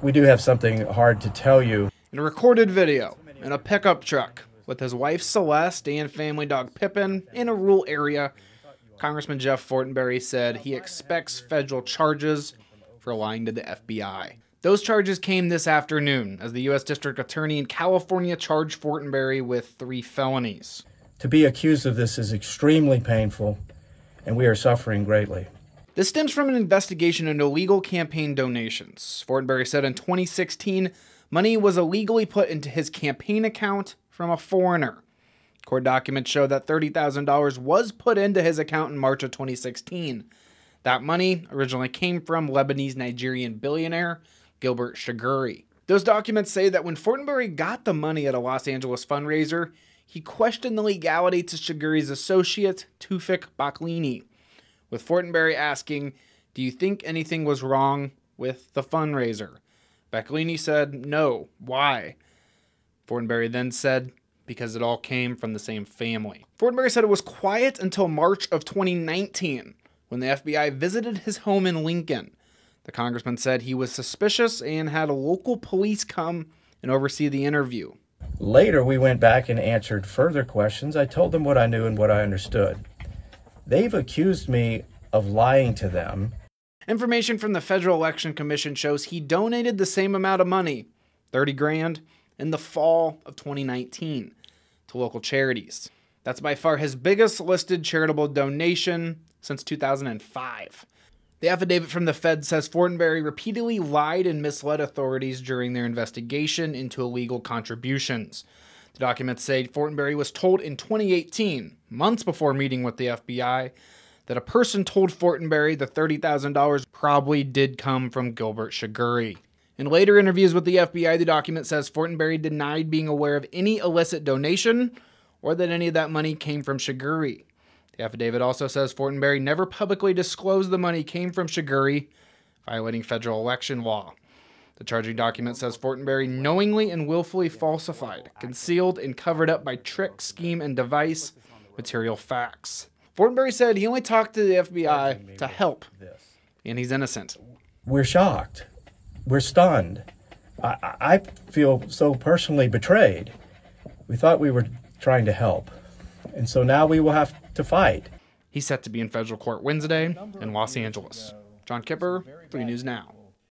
We do have something hard to tell you. In a recorded video, in a pickup truck, with his wife Celeste and family dog Pippin in a rural area, Congressman Jeff Fortenberry said he expects federal charges for lying to the FBI. Those charges came this afternoon as the U.S. District Attorney in California charged Fortenberry with three felonies. To be accused of this is extremely painful, and we are suffering greatly. This stems from an investigation into illegal campaign donations. Fortenberry said in 2016, money was illegally put into his campaign account from a foreigner. Court documents show that $30,000 was put into his account in March of 2016. That money originally came from Lebanese Nigerian billionaire Gilbert Shaguri. Those documents say that when Fortenberry got the money at a Los Angeles fundraiser, he questioned the legality to Shaguri's associate, Tufik Baklini with Fortenberry asking, Do you think anything was wrong with the fundraiser? Baccolini said, No. Why? Fortenberry then said, Because it all came from the same family. Fortenberry said it was quiet until March of 2019 when the FBI visited his home in Lincoln. The congressman said he was suspicious and had a local police come and oversee the interview. Later, we went back and answered further questions. I told them what I knew and what I understood. They've accused me of lying to them. Information from the Federal Election Commission shows he donated the same amount of money, 30 grand, in the fall of 2019 to local charities. That's by far his biggest listed charitable donation since 2005. The affidavit from the Fed says Fortenberry repeatedly lied and misled authorities during their investigation into illegal contributions. The documents say Fortenberry was told in 2018, months before meeting with the FBI, that a person told Fortenberry the $30,000 probably did come from Gilbert Shiguri. In later interviews with the FBI, the document says Fortenberry denied being aware of any illicit donation or that any of that money came from Shiguri. The affidavit also says Fortenberry never publicly disclosed the money came from Shiguri, violating federal election law. The charging document says Fortenberry knowingly and willfully falsified, concealed, and covered up by trick, scheme, and device material facts. Fortenberry said he only talked to the FBI to help, and he's innocent. We're shocked. We're stunned. I, I feel so personally betrayed. We thought we were trying to help, and so now we will have to fight. He's set to be in federal court Wednesday in Los Angeles. John Kipper, 3 News Now.